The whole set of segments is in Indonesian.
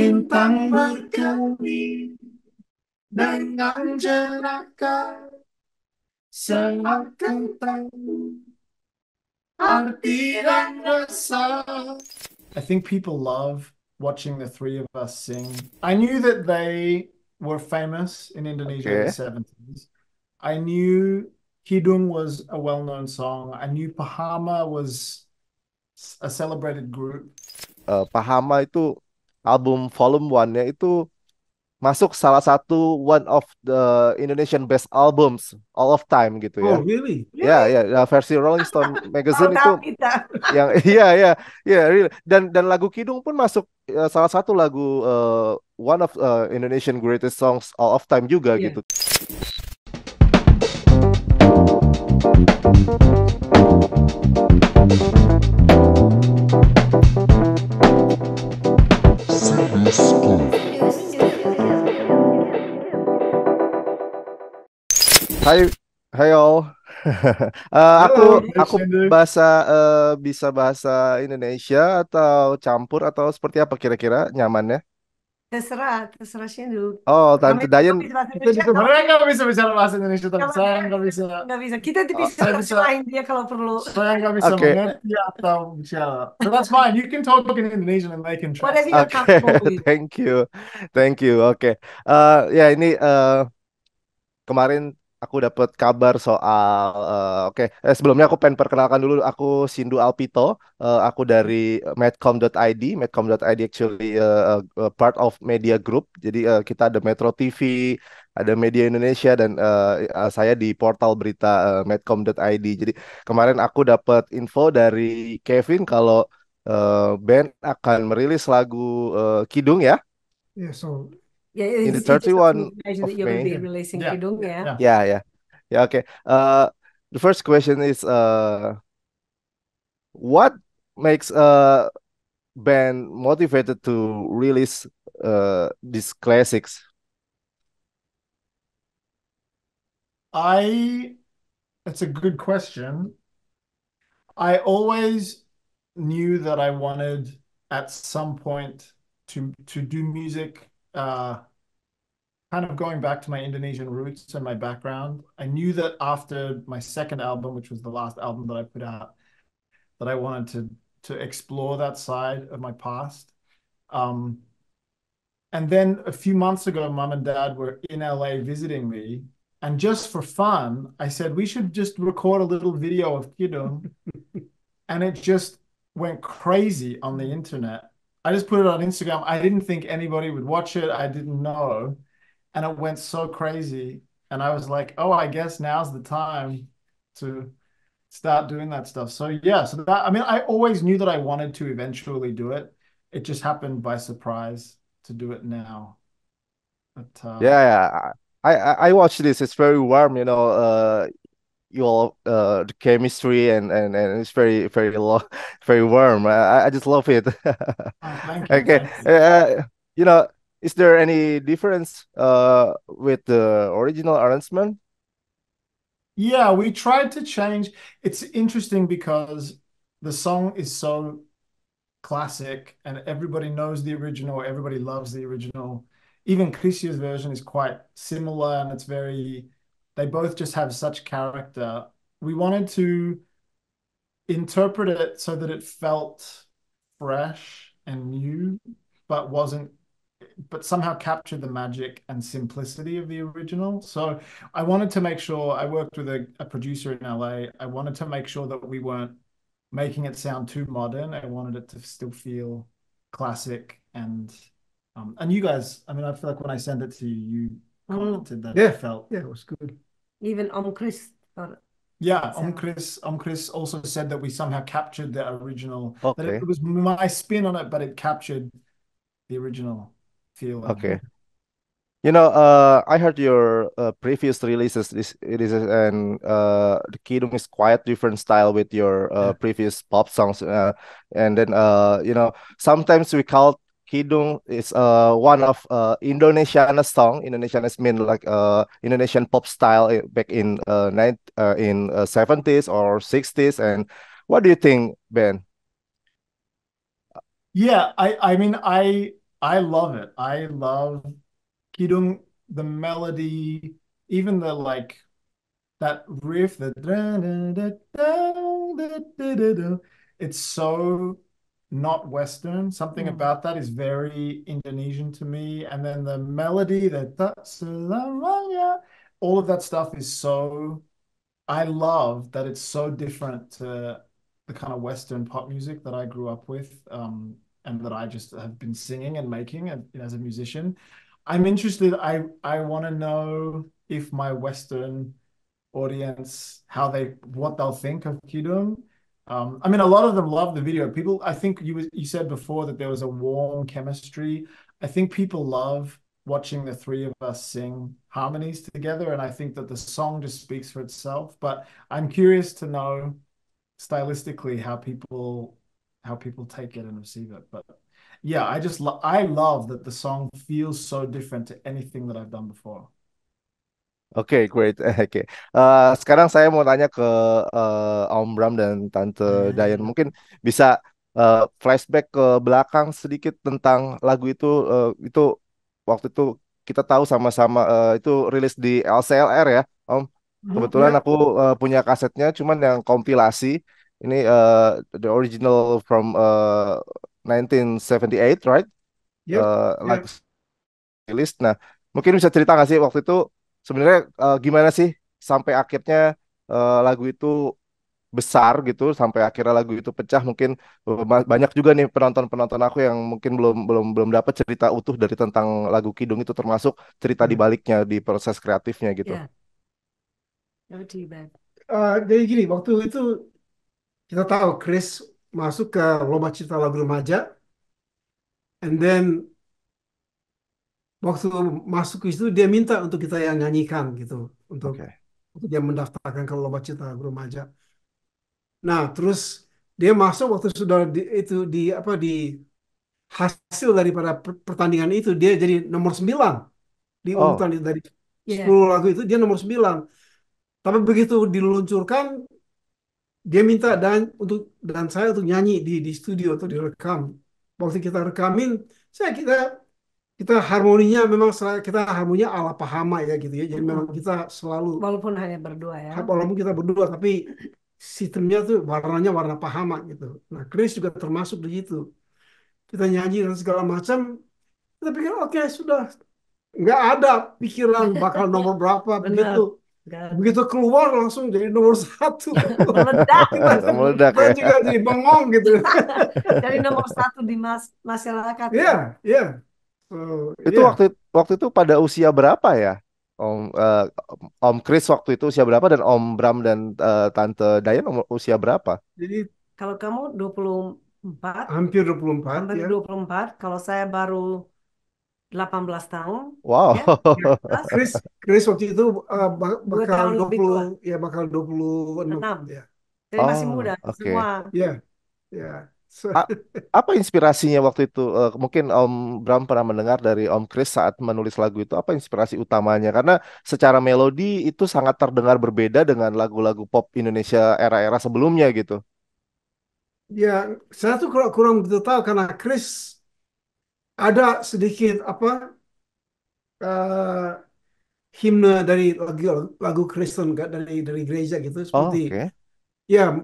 bintang dengan seakan tahu arti dan rasa. I think people love watching the three of us sing. I knew that they were famous in Indonesia okay. in the 70s. I knew Kidung was a well known song. I knew Pahama was a celebrated group. Uh, Pahama itu album Volume One-nya itu masuk salah satu one of the Indonesian best albums all of time gitu ya. Oh really? Ya yeah, ya yeah. versi Rolling Stone magazine itu yang iya iya iya dan dan lagu Kidung pun masuk uh, salah satu lagu uh, one of uh, Indonesian greatest songs all of time juga yeah. gitu. Thank you. Hai, hai all. uh, aku aku bahasa uh, bisa bahasa Indonesia atau campur atau seperti apa kira-kira nyamannya? Terserah, terserah Shindu. Oh, Tante Dayan. Kita bisa, bisa bicara bahasa Indonesia, tapi saya nggak bisa. Nggak bisa. Kita bisa saya bisa dia kalau perlu. Saya nggak bisa okay. mengerti atau bicara. So that's fine. You can talk in Indonesian and I can try. Whatever you're okay. with. Thank you, thank you. Oke. Okay. Uh, ya yeah, ini uh, kemarin aku dapat kabar soal uh, oke okay. eh, sebelumnya aku pengen perkenalkan dulu aku Sindu Alpito uh, aku dari medcom.id medcom.id actually uh, uh, part of media group jadi uh, kita ada Metro TV ada media Indonesia dan uh, saya di portal berita uh, medcom.id jadi kemarin aku dapat info dari Kevin kalau uh, band akan merilis lagu uh, Kidung ya yeah, so yeah, in the 31 of that you're May. releasing yeah. Kidung, yeah. yeah. Yeah, yeah. Yeah, okay. Uh the first question is uh what makes a band motivated to release uh these classics? I that's a good question. I always knew that I wanted at some point to to do music uh, kind of going back to my Indonesian roots and my background, I knew that after my second album, which was the last album that I put out, that I wanted to to explore that side of my past. Um, and then a few months ago, mom and dad were in LA visiting me. And just for fun, I said, we should just record a little video of Kidung. and it just went crazy on the internet. I just put it on Instagram. I didn't think anybody would watch it. I didn't know. And it went so crazy. And I was like, oh, I guess now's the time to start doing that stuff. So yeah, so that I mean, I always knew that I wanted to eventually do it. It just happened by surprise to do it now. But uh, yeah, yeah. I, I watch this. It's very warm, you know. Uh, your uh chemistry and and and it's very very lo- very warm i i just love it oh, okay uh, you know is there any difference uh with the original arrangement yeah we tried to change it's interesting because the song is so classic and everybody knows the original everybody loves the original even Chrisio's version is quite similar and it's very they both just have such character. We wanted to interpret it so that it felt fresh and new, but wasn't but somehow captured the magic and simplicity of the original. So I wanted to make sure I worked with a, a, producer in LA. I wanted to make sure that we weren't making it sound too modern. I wanted it to still feel classic and um, and you guys, I mean, I feel like when I send it to you, you commented oh, that yeah. felt. Yeah, it was good. Even thought it. Yeah, Chris, Om Chris also said that we somehow captured the original. Okay. It, it, was my spin on it, but it captured the original feel. Okay. You know, uh, I heard your uh, previous releases, this, it is, and uh, the Kidung is quite different style with your uh, yeah. previous pop songs. Uh, and then, uh, you know, sometimes we call Kidung is uh, one of uh, song. Indonesian mean like uh, Indonesian pop style eh, back in uh, nine, uh in uh, seventies uh, or sixties. And what do you think, Ben? Yeah, I I mean I I love it. I love Kidung, the melody, even the like that riff. The it's so not Western. Something mm. about that is very Indonesian to me. And then the melody that all of that stuff is so. I love that it's so different to the kind of Western pop music that I grew up with, um, and that I just have been singing and making as, as a musician. I'm interested. I I want to know if my Western audience how they what they'll think of Kidum um, I mean, a lot of them love the video. People, I think you you said before that there was a warm chemistry. I think people love watching the three of us sing harmonies together, and I think that the song just speaks for itself. But I'm curious to know stylistically how people how people take it and receive it. But yeah, I just lo- I love that the song feels so different to anything that I've done before. Oke, okay, great. Oke. Okay. Uh, eh, sekarang saya mau tanya ke uh, Om Bram dan Tante iya. Dayan. Mungkin bisa uh, flashback ke belakang sedikit tentang lagu itu. Uh, itu waktu itu kita tahu sama-sama uh, itu rilis di LCLR ya, Om. Mm-hmm. Kebetulan ya. aku uh, punya kasetnya, cuman yang kompilasi ini uh, the original from uh, 1978, right? Yep, ya, uh, yep. Ya. Lagu rilis. Nah, mungkin bisa cerita nggak sih waktu itu sebenarnya uh, gimana sih sampai akhirnya uh, lagu itu besar gitu sampai akhirnya lagu itu pecah mungkin eh, banyak juga nih penonton-penonton aku yang mungkin belum belum belum dapat cerita utuh dari tentang lagu Kidung itu termasuk cerita hmm. di baliknya di proses kreatifnya gitu. Yeah. Oh, uh, jadi gini waktu itu kita tahu Chris masuk ke lomba cerita lagu remaja and then waktu masuk itu dia minta untuk kita yang nyanyikan gitu untuk okay. dia mendaftarkan ke lomba guru remaja. Nah terus dia masuk waktu sudah di, itu di apa di hasil daripada pertandingan itu dia jadi nomor sembilan di oh. urutan dari iya. sepuluh yeah. lagu itu dia nomor sembilan, Tapi begitu diluncurkan dia minta dan untuk dan saya untuk nyanyi di di studio atau direkam. Waktu kita rekamin, saya kita kita harmoninya memang kita harmoninya ala pahama ya gitu ya. Jadi memang hmm. kita selalu walaupun hanya berdua ya. Walaupun kita berdua tapi sistemnya tuh warnanya warna pahama gitu. Nah, Chris juga termasuk di situ. Kita nyanyi dan segala macam. Kita pikir oke okay, sudah nggak ada pikiran bakal nomor berapa begitu. Begitu keluar langsung jadi nomor satu. Meledak. kita, Meledak. Kita ya. juga jadi bengong gitu. jadi nomor satu di mas masyarakat. Iya, ya, yeah, ya Yeah Oh, itu iya. waktu waktu itu pada usia berapa ya? Om uh, Om Chris waktu itu usia berapa dan Om Bram dan uh, Tante Dayan usia berapa? Jadi kalau kamu 24 hampir 24 hampir ya. 24 kalau saya baru 18 tahun. Wow. Ya. ya. Chris Chris waktu itu uh, bakal 20 ya bakal 26 6. ya. Jadi oh, masih muda okay. semua. Ya. Yeah. Ya. Yeah. apa inspirasinya waktu itu? Uh, mungkin Om Bram pernah mendengar dari Om Chris saat menulis lagu itu apa inspirasi utamanya? Karena secara melodi itu sangat terdengar berbeda dengan lagu-lagu pop Indonesia era-era sebelumnya gitu. Ya, saya tuh kurang, kurang begitu tahu karena Chris ada sedikit apa uh, himne dari lagu lagu Kristen dari dari gereja gitu seperti oh, okay. ya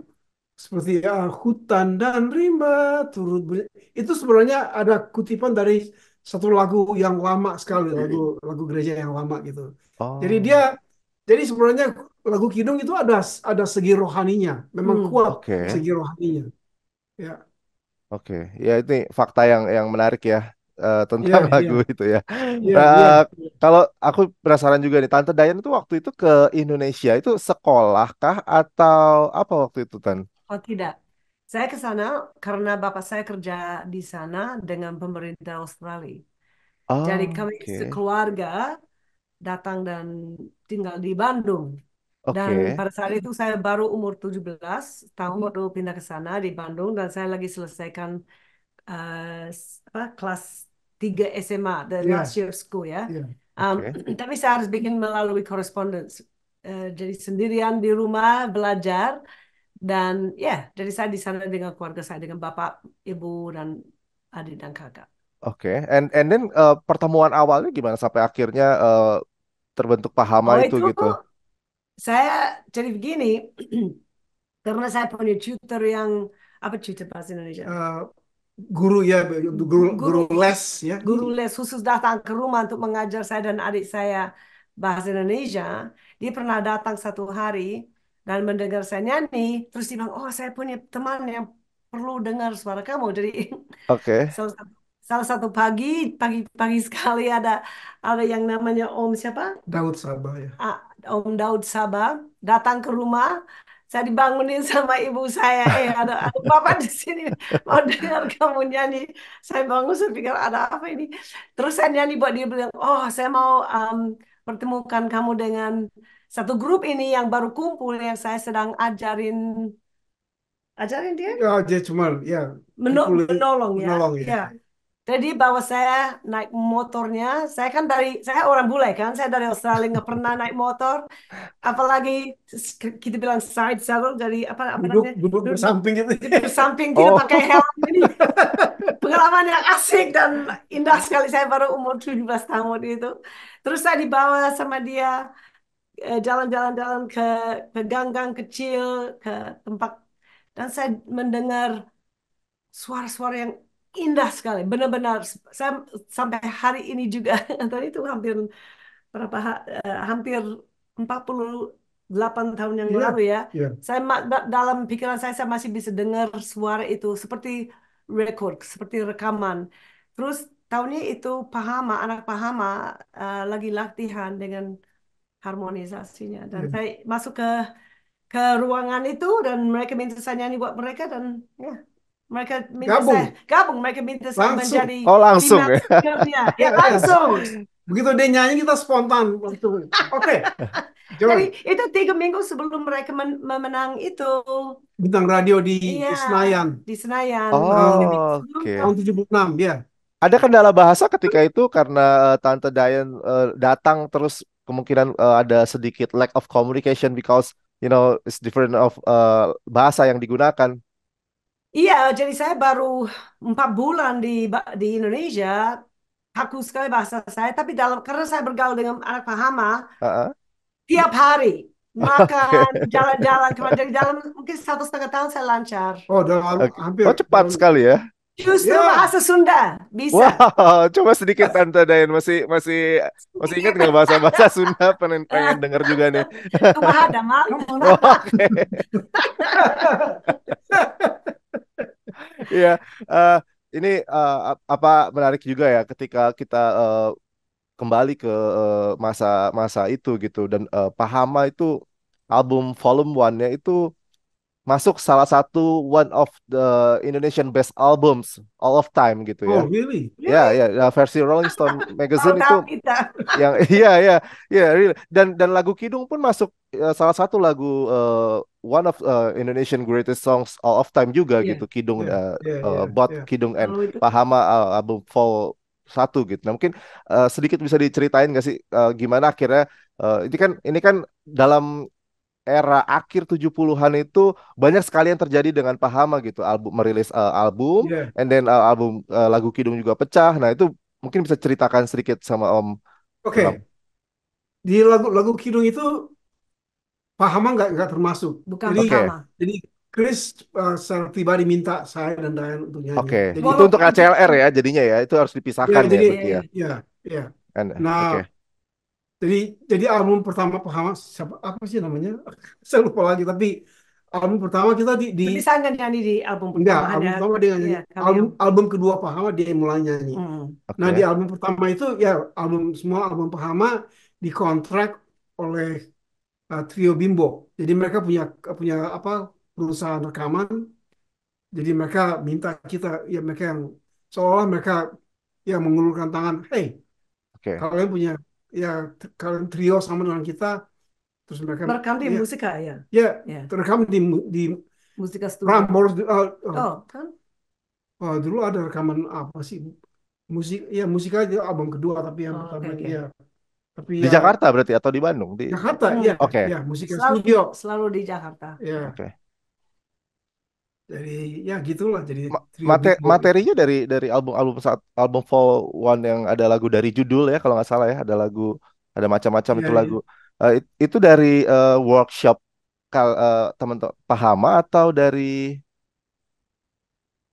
seperti ya, hutan dan rimba turut bunyi. Itu sebenarnya ada kutipan dari satu lagu yang lama sekali, lagu lagu gereja yang lama gitu. Oh. Jadi dia jadi sebenarnya lagu kidung itu ada ada segi rohaninya, memang hmm. kuat okay. segi rohaninya. Ya. Oke, okay. ya ini fakta yang yang menarik ya uh, tentang iya. lagu itu ya. Iya, nah, kalau aku penasaran juga nih, Tante Dayan itu waktu itu ke Indonesia itu sekolahkah atau apa waktu itu Tante? Oh tidak. Saya ke sana karena bapak saya kerja di sana dengan pemerintah Australia. Jadi oh, kami Okay. sekeluarga datang dan tinggal di Bandung. Dan pada saat itu saya baru umur 17 tahun baru pindah ke sana di Bandung dan saya lagi selesaikan uh, apa, kelas 3 SMA, the iya. last year school ya. iya. Um, tapi saya harus bikin melalui correspondence. Uh, jadi sendirian di rumah belajar dan ya, yeah, jadi saya di sana dengan keluarga saya dengan bapak, ibu dan adik dan kakak. Oke, okay. and and then uh, pertemuan awalnya gimana sampai akhirnya uh, terbentuk pahaman oh, itu, itu gitu? Saya jadi begini karena saya punya tutor yang apa tutor bahasa Indonesia? Uh, guru ya, guru, guru guru les ya. Guru les khusus datang ke rumah untuk mengajar saya dan adik saya bahasa Indonesia. Dia pernah datang satu hari dan mendengar saya nyanyi terus dia bilang oh saya punya teman yang perlu dengar suara kamu jadi oke salah, satu, salah satu pagi pagi-pagi sekali ada ada yang namanya Om siapa Daud Sabah ya ah, Om Daud Sabah datang ke rumah saya dibangunin sama ibu saya eh ada, ada bapak di sini mau dengar kamu nyanyi saya bangun saya pikir ada apa ini terus saya nyanyi buat dia bilang oh saya mau um, pertemukan kamu dengan satu grup ini yang baru kumpul yang saya sedang ajarin ajarin dia ya dia cuma ya menolong ya, menolong, ya. ya. Jadi bawa saya naik motornya, saya kan dari saya orang bule kan, saya dari Australia nggak pernah naik motor, apalagi kita bilang side saddle dari apa apa duduk, namanya duduk, duduk bersamping gitu, samping gitu oh. pakai helm ini pengalaman yang asik dan indah sekali saya baru umur 17 tahun itu, terus saya dibawa sama dia Eh, jalan-jalan ke ke gang-gang kecil, ke tempat dan saya mendengar suara-suara yang indah sekali. Benar-benar saya sampai hari ini juga tadi itu hampir berapa eh, hampir 48 tahun yang iya, lalu ya. Yeah. Saya dalam pikiran saya saya masih bisa dengar suara itu seperti record, seperti rekaman. Terus tahunnya itu Pahama, anak Pahama uh, lagi latihan dengan harmonisasinya dan yeah. Hmm. saya masuk ke ke ruangan itu dan mereka minta saya nyanyi buat mereka dan ya mereka minta gabung. saya gabung mereka minta saya langsung. menjadi oh langsung ya? ya. langsung begitu dia nyanyi kita spontan oke jadi itu tiga minggu sebelum mereka men memenang itu bintang radio di ya, Senayan di Senayan oh, okay. tahun 76 ya ada kendala bahasa ketika itu karena eh, tante Dayan uh, eh, datang terus kemungkinan uh, ada sedikit lack of communication because you know it's different of uh, bahasa yang digunakan. Iya, jadi saya baru empat bulan di di Indonesia, aku sekali bahasa saya. Tapi dalam karena saya bergaul dengan anak Pahama uh-uh. tiap hari makan jalan-jalan okay. jadi dalam mungkin satu setengah tahun saya lancar. Oh, dalam okay. hampir. Oh, cepat dalam, sekali ya. Justru yeah. bahasa Sunda bisa. Wow, coba sedikit Tante Dayan masih masih masih ingat nggak bahasa bahasa Sunda pengen pengen dengar juga nih. Tidak ada malu. Oke. Iya, eh, ini uh, apa menarik juga ya ketika kita uh, kembali ke masa-masa uh, itu gitu dan uh, Pahama itu album volume one-nya itu masuk salah satu one of the Indonesian best albums all of time gitu ya. Oh really? Ya yeah, ya yeah. versi Rolling Stone magazine itu kita. yang iya ya ya, ya dan dan lagu Kidung pun masuk uh, salah satu lagu uh, one of uh, Indonesian greatest songs all of time juga yeah. gitu Kidung yeah. Uh, yeah, yeah, uh, Bot yeah. Kidung and oh, Pahama uh, album Fall satu gitu. Nah mungkin uh, sedikit bisa diceritain gak sih uh, gimana akhirnya uh, ini kan ini kan dalam era akhir 70-an itu banyak sekali yang terjadi dengan Pahama gitu eh, album merilis uh, album yeah. and then uh, album uh, lagu Kidung juga pecah nah itu mungkin bisa ceritakan sedikit sama Om Oke okay. di lagu lagu Kidung itu Pahama nggak nggak termasuk Bukan jadi, okay. jadi Chris uh, secara pribadi minta saya dan Dayan untuk nyanyi. Oke, okay. itu untuk ACLR ya jadinya ya, itu harus dipisahkan iya, ya. Jadi, ya, ya. ya. And, nah, okay jadi jadi album pertama pertama siapa apa sih namanya saya lupa lagi tapi album pertama kita di, di tapi nyanyi di album pertama enggak, album pertama dia nyanyi ya, album album kedua pahama dia mulai nyanyi hmm. okay. nah di album pertama itu ya album semua album pahama dikontrak oleh uh, trio Bimbo jadi mereka punya punya apa perusahaan rekaman jadi mereka minta kita ya mereka yang seolah mereka yang mengulurkan tangan hey okay. kalian punya ya kalau trio sama dengan kita terus mereka merekam di ya, musika ya ya yeah. terekam di di musika studio Prambors uh, oh, uh, oh. oh kan Oh dulu ada rekaman apa sih musik ya musika aja album kedua tapi yang oh, pertama okay, okay. ya tapi di ya, Jakarta berarti atau di Bandung di Jakarta hmm. Iya. ya oke okay. ya musika selalu, studio selalu di Jakarta ya oke okay. Jadi ya gitulah jadi Mate materinya dari dari album album saat album Fall One yang ada lagu dari judul ya kalau nggak salah ya ada lagu ada macam-macam iya, itu iya. lagu uh, it, itu dari uh, workshop kal uh, teman pahama atau dari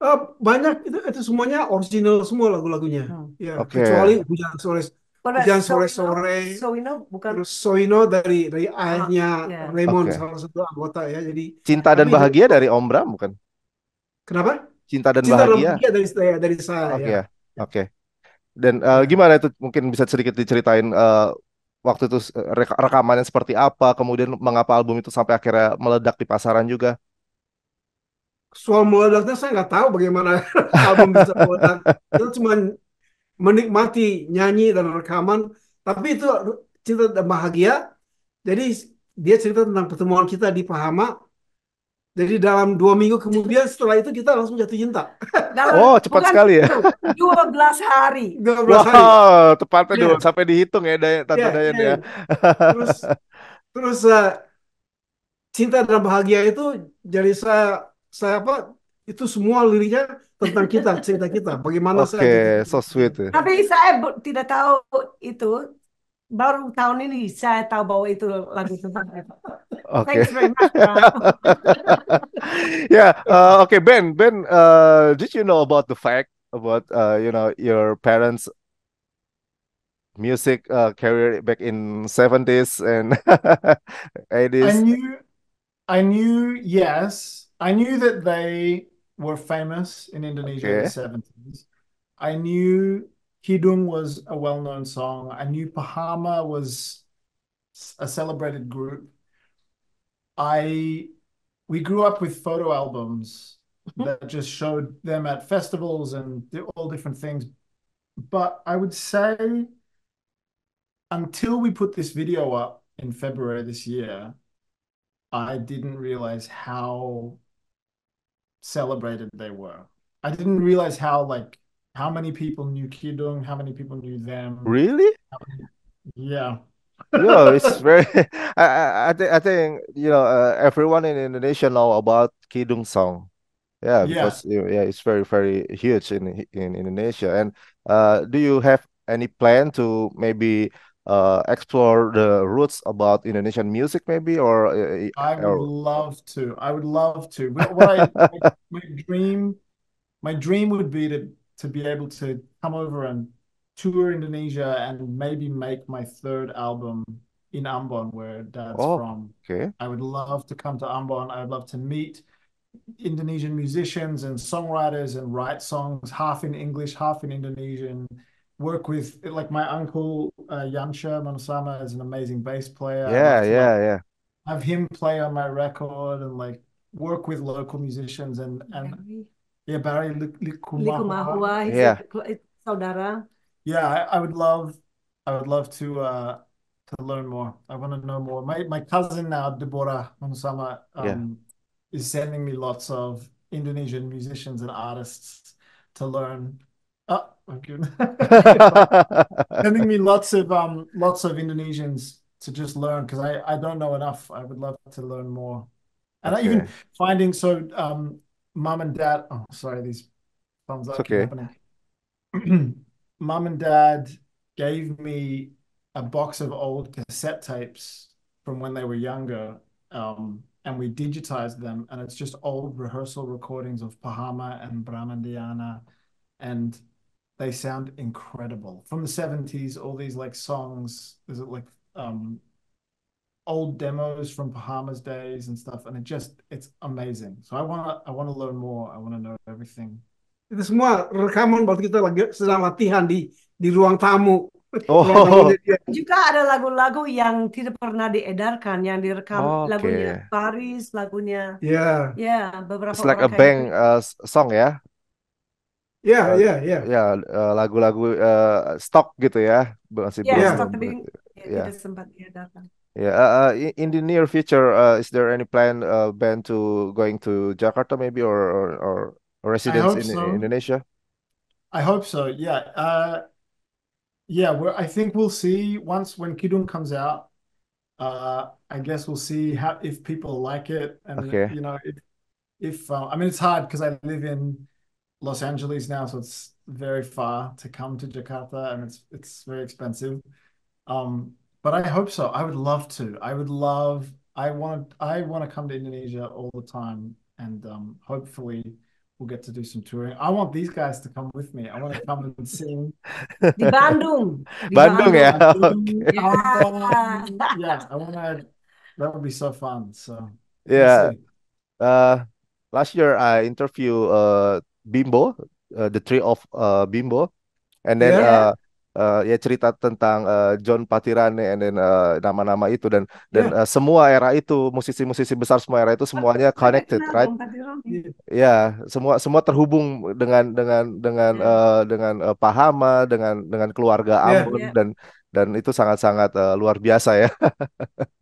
uh, banyak itu itu semuanya original semua lagu-lagunya hmm. ya okay. kecuali hujan uh, sore hujan sore sore Soino bukan terus Soino dari dari ah, ayahnya yeah. Raymond salah satu anggota ya jadi cinta dan bahagia dari Om Bram bukan Kenapa? Cinta dan Cinta bahagia. Cinta ya, dan dari saya. Oke. Okay. Ya. Oke. Okay. Dan uh, gimana itu mungkin bisa sedikit diceritain uh, waktu itu eh, rekamannya seperti apa, kemudian mengapa album itu sampai akhirnya meledak di pasaran juga? Soal meledaknya saya nggak tahu bagaimana album bisa meledak. Itu cuma menikmati nyanyi dan rekaman, tapi itu cinta dan bahagia. Jadi dia cerita tentang pertemuan kita di Pahama jadi dalam dua minggu kemudian setelah itu kita langsung jatuh cinta. Dalam, oh cepat sekali ya. Dua belas hari. Dua belas hari. tepatnya yeah. dulu, iya. sampai dihitung ya daya Tante yeah, daya yeah. Iya. ya. terus terus uh, cinta dan bahagia itu jadi saya saya apa itu semua liriknya tentang kita cerita kita bagaimana okay, saya. Oke so sweet. Ya. Tapi saya tidak tahu itu baru tahun ini saya tahu bahwa itu lagu tentang Oke. Okay. yeah. Uh, okay, Ben. Ben, uh, did you know about the fact about uh, you know your parents' music uh, career back in seventies and eighties? I knew. I knew. Yes, I knew that they were famous in Indonesia okay. in the seventies. I knew Hidung was a well known song. I knew Pahama was a celebrated group. I we grew up with photo albums mm-hmm. that just showed them at festivals and all different things. But I would say until we put this video up in February this year, I didn't realize how celebrated they were. I didn't realize how like how many people knew Kidung, how many people knew them. Really? Many, yeah. yeah, it's very. I I, think I think you know uh, everyone in Indonesia know about Kidung song. Yeah, yeah, because yeah, it's very very huge in in Indonesia. And uh, do you have any plan to maybe uh, explore the roots about Indonesian music, maybe? Or uh, eh, I would or... love to. I would love to. What I, my, my dream, my dream would be to to be able to come over and tour Indonesia and maybe make my third album in Ambon, where Dad's oh, from. Okay. I would love to come to Ambon. I would love to meet Indonesian musicians and songwriters and write songs half in English, half in Indonesian. Work with like my uncle uh, Yansha Manusama is an amazing bass player. Yeah, yeah, like, yeah. Have him play on my record and like work with local musicians and and yeah, Barry Likumahua. Likumahua. Yeah. A, saudara. Yeah, I, I, would love, I would love to uh, to learn more. I want to know more. My my cousin now, uh, Deborah Mansama, um, yeah. is sending me lots of Indonesian musicians and artists to learn. Oh, okay. sending me lots of um lots of Indonesians to just learn because I I don't know enough. I would love to learn more, and okay. even finding so um mom and dad. Oh, sorry, these thumbs up. okay. mom and dad gave me a box of old cassette tapes from when they were younger, um, and we digitized them, and it's just old rehearsal recordings of Pahama and Brahmandiana, and they sound incredible from the 70s all these like songs is it like um old demos from Bahamas days and stuff, and it just it's amazing. So I want I want to learn more. I want to know everything. Itu semua rekaman waktu kita lagi sedang latihan di di ruang tamu. Oh. Juga ada lagu-lagu yang tidak pernah diedarkan yang direkam oh, okay. lagunya Paris, lagunya. Yeah. Yeah, beberapa. It's like a bang gitu. uh, song ya. Ya, uh, ya, ya. Ya, uh, lagu-lagu uh, stock gitu ya, masih yeah, belum. Iya, stock tapi ya. tidak sempat diedarkan. Yeah. Uh, uh in the near future, uh, is there any plan, uh, Ben, to going to Jakarta maybe or or, or I residence hope in in so. Indonesia? I hope so. Yeah. Uh, yeah. We're, I think we'll see once when Kidung comes out. Uh, I guess we'll see how if people like it, and Okay. you know, if, if uh, I mean, it's hard because I live in Los Angeles now, so it's very far to come to Jakarta, and it's it's very expensive. Um, but I hope so. I would love to. I would love. I want. I want to come to Indonesia all the time, and um, hopefully, we'll get to do some touring. I want these guys to come with me. I want to come and sing. Di Bandung. Di Bandung, Bandung, yeah. Okay. Um, yeah. yeah, I want to. That would be so fun. So. Yeah. Uh, last year I interviewed uh Bimbo, uh, the three of uh Bimbo, and then yeah. uh uh, ya cerita tentang uh, John Patirane and then nama eh, nama-nama itu dan yeah. dan uh, semua era itu musisi-musisi besar semua era itu semuanya connected ya, right iya. ya yeah, semua semua terhubung dengan dengan dengan yeah. Ya. uh, dengan uh, Pahama dengan dengan keluarga Ambon yeah. dan dan itu sangat-sangat uh, luar biasa ya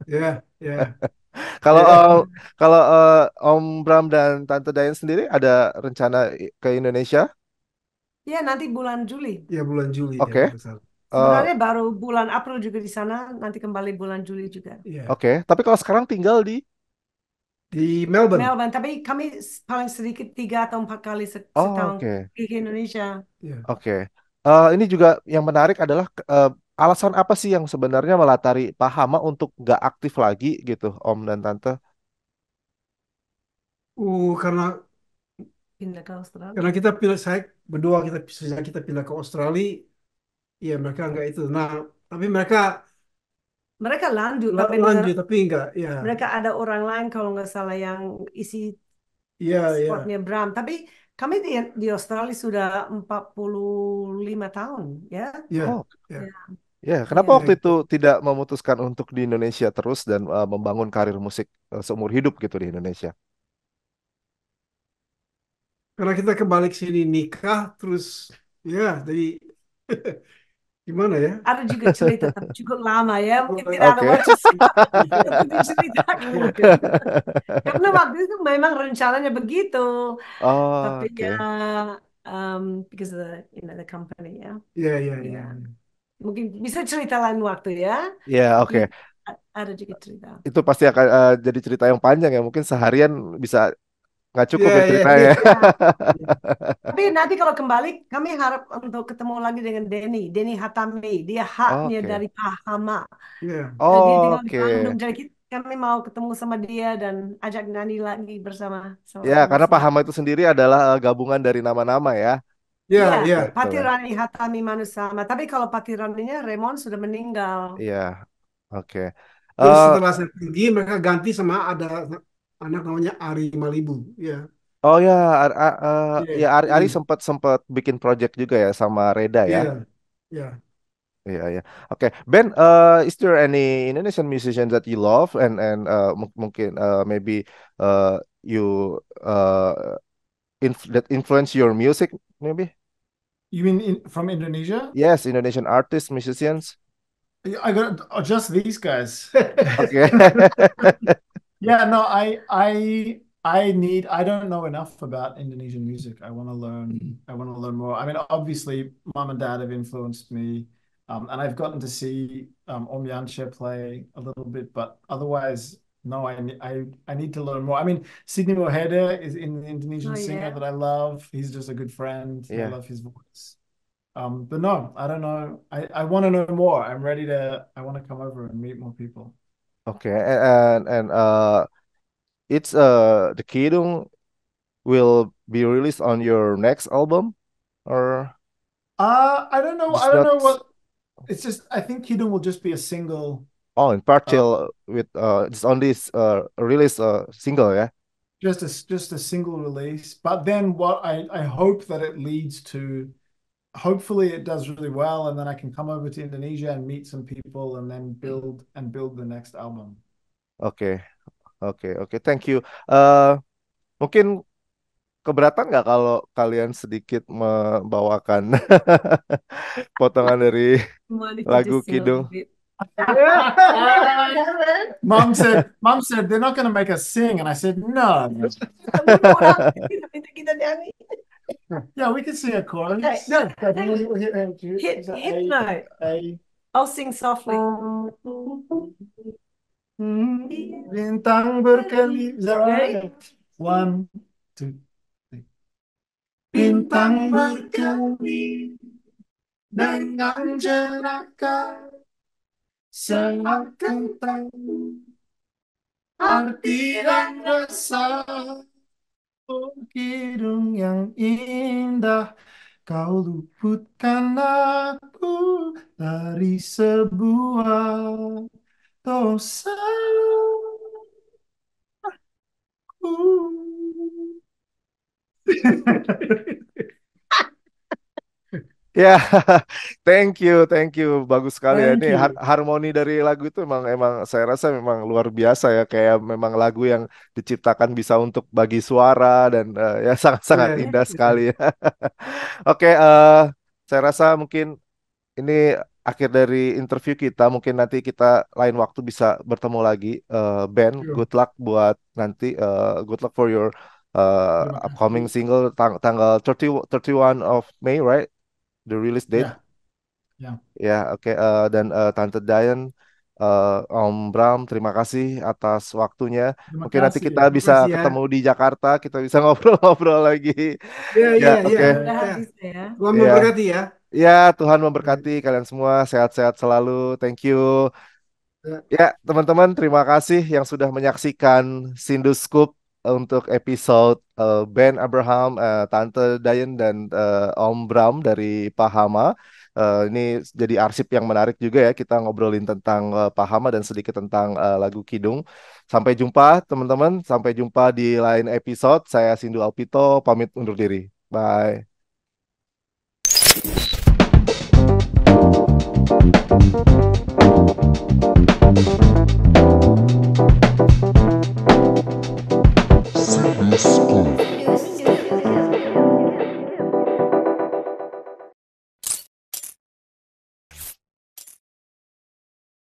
ya yeah, kalau kalau Om Bram dan Tante Dayan sendiri ada rencana ke Indonesia Iya, nanti bulan Juli. Iya, bulan Juli. Oke. Okay. Eh, sebenarnya uh, baru bulan April juga di sana, nanti kembali bulan Juli juga. Yeah. Oke, tapi kalau sekarang tinggal di di Melbourne. Melbourne, tapi kami paling sedikit tiga atau empat kali oh, setahun oh, okay. ke Indonesia. Yeah. Oke. Uh, ini juga yang menarik adalah uh, alasan apa sih yang sebenarnya melatari Pak Hama untuk nggak aktif lagi gitu, Om dan Tante? Uh, karena pindah ke Australia. Karena kita pilih saya berdua kita sejak kita pindah ke Australia, ya mereka enggak itu. Nah, tapi mereka mereka lanjut, tapi lanjut tapi enggak. Ya. Mereka ada orang lain kalau nggak salah yang isi iya, ya, sportnya Bram. Tapi kami di, di Australia sudah 45 tahun, ya. Yeah. Oh. Iya. ya. yeah. Ya, kenapa ya. waktu itu tidak memutuskan untuk di Indonesia terus dan uh, membangun karir musik uh, seumur hidup gitu di Indonesia? Karena kita kembali ke sini nikah terus ya jadi gimana ya? Ada juga cerita tapi cukup lama ya mungkin tidak okay. ada waktu Karena waktu itu memang rencananya begitu. Oh, tapi okay. ya um, because the you know the company ya. Ya ya ya. Mungkin bisa cerita lain waktu ya. Ya, yeah, oke. Okay. Ada juga cerita. Itu pasti akan uh, jadi cerita yang panjang ya. Mungkin seharian bisa nggak cukup yeah, ya iya, ceritanya. Yeah, yeah. Tapi nanti kalau kembali kami harap untuk ketemu lagi dengan Denny, Denny Hatami. Dia haknya okay. dari Pahama. Yeah. Oh, oke. Okay. Jadi kami mau ketemu sama dia dan ajak Nani lagi bersama. Sama ya, yeah, karena Pahama itu sendiri adalah eh, gabungan dari nama-nama ya. yeah, yeah. Ya. Patirani Hatami Manusama. Tapi kalau Patiraninya Raymond sudah meninggal. Iya. Yeah. Oke. Okay. Terus uh, setelah saya pergi mereka ganti sama ada anak namanya Ari Malibu ya oh ya Ar uh, ya Ari, Ari iya. sempat sempat bikin project juga ya sama Reda ya Ya. Iya ya. Oke, Ben, uh, is there any Indonesian musician that you love and and uh, mungkin uh, maybe uh, you uh, inf that influence your music maybe? You mean in, from Indonesia? Yes, Indonesian artists, musicians. I got just these guys. okay. yeah no i i i need i don't know enough about indonesian music i want to learn mm-hmm. i want to learn more i mean obviously mom and dad have influenced me um, and i've gotten to see um, om Yansha play a little bit but otherwise no I, I i need to learn more i mean sydney mohede is an indonesian oh, yeah. singer that i love he's just a good friend yeah. i love his voice um, but no i don't know i i want to know more i'm ready to i want to come over and meet more people Okay, and and uh, it's uh the Kidung will be released on your next album, or uh, I don't know. I don't know what. It's just I think Kidung will just be a single. Oh, in partial uh, uh, with uh, it's on this uh release uh single, yeah. Just a just a single release, but then what I I hope that it leads to hopefully it does really well and then i can come over to indonesia and meet some people and then build and build the next album okay okay okay thank you uh mungkin keberatan nggak kalau kalian sedikit membawakan potongan dari lagu kidung mom said, Mom said, they're not going to make us sing. And I said, no. Yeah, we can see a chorus. Okay. No, hit, hit note. A. I'll sing softly. Bintang berkali One, two, three. Bintang berkali dengan jenaka seakan tahu arti dan rasa. Hidung yang indah, kau luputkan aku dari sebuah dosa. Uh. Ya, thank you, thank you. Bagus sekali ya. thank ya ini har harmoni dari lagu itu memang emang saya rasa memang luar biasa ya kayak memang lagu yang diciptakan bisa untuk bagi suara dan uh, ya sangat-sangat yeah. Iya. indah sekali ya. Oke, okay, uh, eh, saya rasa mungkin ini akhir dari interview kita mungkin nanti kita lain waktu bisa bertemu lagi uh, Ben. Good luck buat nanti uh, good luck for your uh, upcoming single tang tanggal 30 31 of May, right? the release date. Ya, ya. yeah, oke. Uh, dan uh, Tante Dayan, uh, eh, Om Bram, terima kasih atas waktunya. Terima Mungkin nanti kasih kita ya. bisa ya. ketemu di Jakarta, kita bisa ngobrol-ngobrol lagi. Iya, iya, Ya, iya. Ya. ya. ya, ya. ya. Tuhan memberkati ya. Ya, Tuhan memberkati kalian semua, sehat-sehat selalu. Thank you. Ya. teman-teman, terima kasih yang sudah menyaksikan Sinduscoop untuk episode uh, Ben Abraham, uh, Tante Dayan dan uh, Om Bram dari Pahama. Uh, ini jadi arsip yang menarik juga ya kita ngobrolin tentang uh, Pahama dan sedikit tentang uh, lagu Kidung. Sampai jumpa teman-teman, sampai jumpa di lain episode. Saya Sindu Alpito pamit undur diri. Bye. Thank you. Disco.